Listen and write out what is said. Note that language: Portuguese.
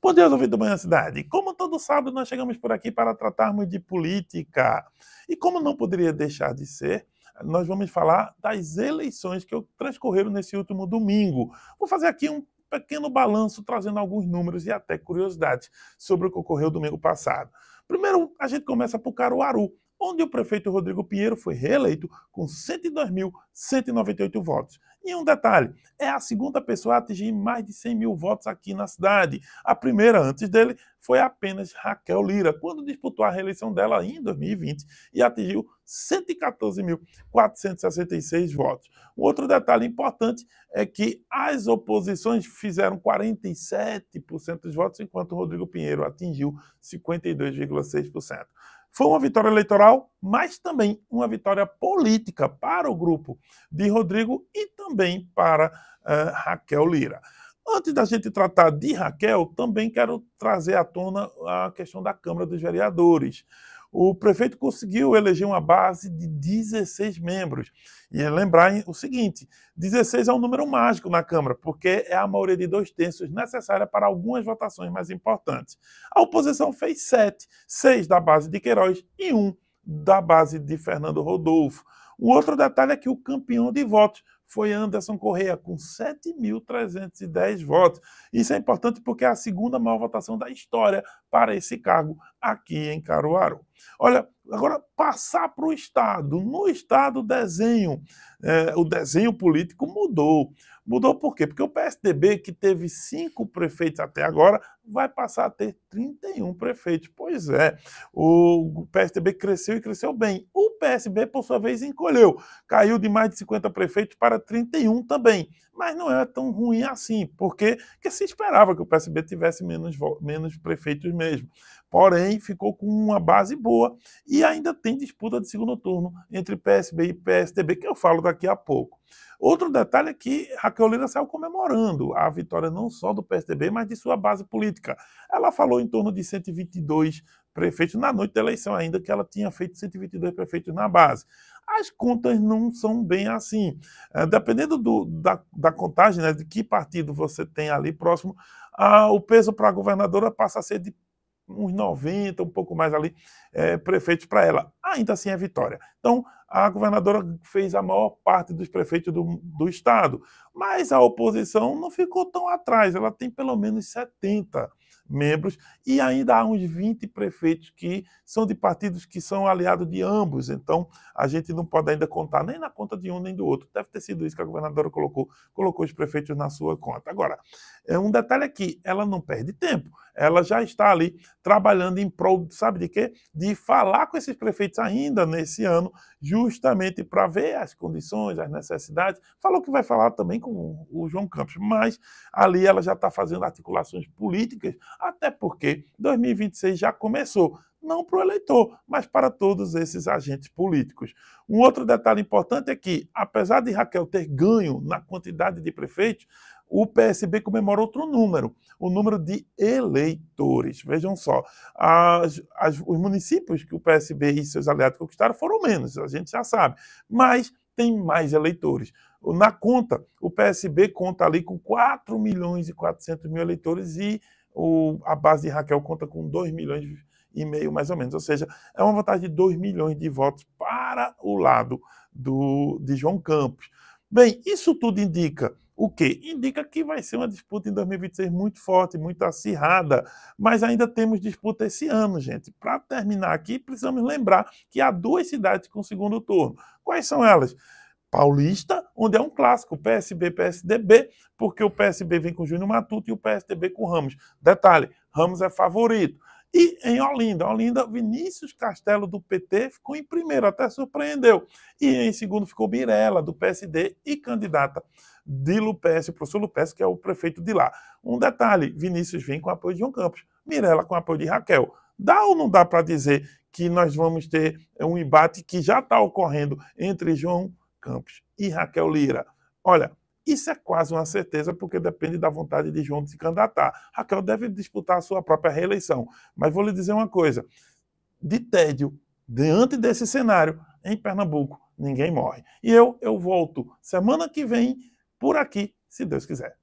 Bom dia, ouvido do Manhã Cidade. Como todo sábado, nós chegamos por aqui para tratarmos de política. E como não poderia deixar de ser, nós vamos falar das eleições que transcorreram nesse último domingo. Vou fazer aqui um pequeno balanço, trazendo alguns números e até curiosidades sobre o que ocorreu domingo passado. Primeiro, a gente começa por Caruaru, onde o prefeito Rodrigo Pinheiro foi reeleito com 102.198 votos. E um detalhe, é a segunda pessoa a atingir mais de 100 mil votos aqui na cidade. A primeira antes dele foi apenas Raquel Lira, quando disputou a reeleição dela em 2020 e atingiu 114.466 votos. Um outro detalhe importante é que as oposições fizeram 47% dos votos, enquanto Rodrigo Pinheiro atingiu 52,5%. 3,6%. Foi uma vitória eleitoral, mas também uma vitória política para o grupo de Rodrigo e também para uh, Raquel Lira. Antes da gente tratar de Raquel, também quero trazer à tona a questão da Câmara dos Vereadores o prefeito conseguiu eleger uma base de 16 membros. E é lembrar o seguinte: 16 é um número mágico na Câmara, porque é a maioria de dois terços necessária para algumas votações mais importantes. A oposição fez sete, seis da base de Queiroz e um da base de Fernando Rodolfo. Um outro detalhe é que o campeão de votos foi Anderson Correia, com 7.310 votos. Isso é importante porque é a segunda maior votação da história para esse cargo aqui em Caruaru. Olha, agora passar para o Estado. No Estado, desenho é, o desenho político mudou. Mudou por quê? Porque o PSDB, que teve cinco prefeitos até agora, vai passar a ter 31 prefeitos. Pois é, o PSDB cresceu e cresceu bem. O PSB, por sua vez, encolheu. Caiu de mais de 50 prefeitos para 31 também. Mas não é tão ruim assim, porque que se esperava que o PSB tivesse menos, menos prefeitos mesmo. Porém, ficou com uma base boa e ainda tem disputa de segundo turno entre PSB e PSDB, que eu falo daqui a pouco. Outro detalhe é que Raquel Lira saiu comemorando a vitória não só do PSDB, mas de sua base política. Ela falou em torno de 122 prefeitos na noite da eleição ainda, que ela tinha feito 122 prefeitos na base. As contas não são bem assim. É, dependendo do, da, da contagem, né, de que partido você tem ali próximo, ah, o peso para a governadora passa a ser de uns 90, um pouco mais ali, é, prefeitos para ela. Ainda assim é vitória. Então, a governadora fez a maior parte dos prefeitos do, do Estado, mas a oposição não ficou tão atrás, ela tem pelo menos 70 membros, e ainda há uns 20 prefeitos que são de partidos que são aliados de ambos. Então, a gente não pode ainda contar nem na conta de um nem do outro. Deve ter sido isso que a governadora colocou, colocou os prefeitos na sua conta. Agora, é um detalhe aqui, ela não perde tempo. Ela já está ali trabalhando em prol, sabe de quê? De falar com esses prefeitos ainda nesse ano, justamente para ver as condições, as necessidades. Falou que vai falar também com o João Campos, mas ali ela já está fazendo articulações políticas até porque 2026 já começou não para o eleitor, mas para todos esses agentes políticos. Um outro detalhe importante é que, apesar de Raquel ter ganho na quantidade de prefeitos, o PSB comemora outro número, o número de eleitores. Vejam só, as, as, os municípios que o PSB e seus aliados conquistaram foram menos, a gente já sabe, mas tem mais eleitores. Na conta, o PSB conta ali com 4 milhões e 400 mil eleitores e o, a base de Raquel conta com 2 milhões e meio, mais ou menos. Ou seja, é uma vantagem de 2 milhões de votos para o lado do, de João Campos. Bem, isso tudo indica o quê? Indica que vai ser uma disputa em 2026 muito forte, muito acirrada, mas ainda temos disputa esse ano, gente. Para terminar aqui, precisamos lembrar que há duas cidades com segundo turno. Quais são elas? Paulista, onde é um clássico, PSB, PSDB, porque o PSB vem com Júnior Matuto e o PSDB com Ramos. Detalhe, Ramos é favorito. E em Olinda, Olinda, Vinícius Castelo do PT ficou em primeiro, até surpreendeu. E em segundo ficou Mirella do PSD e candidata de Lupes, o professor Lupes, que é o prefeito de lá. Um detalhe, Vinícius vem com apoio de João Campos, Mirella com apoio de Raquel. Dá ou não dá para dizer que nós vamos ter um embate que já está ocorrendo entre João Campos e Raquel Lira. Olha, isso é quase uma certeza, porque depende da vontade de João de se candidatar. Raquel deve disputar a sua própria reeleição. Mas vou lhe dizer uma coisa: de tédio, diante desse cenário, em Pernambuco, ninguém morre. E eu, eu volto semana que vem, por aqui, se Deus quiser.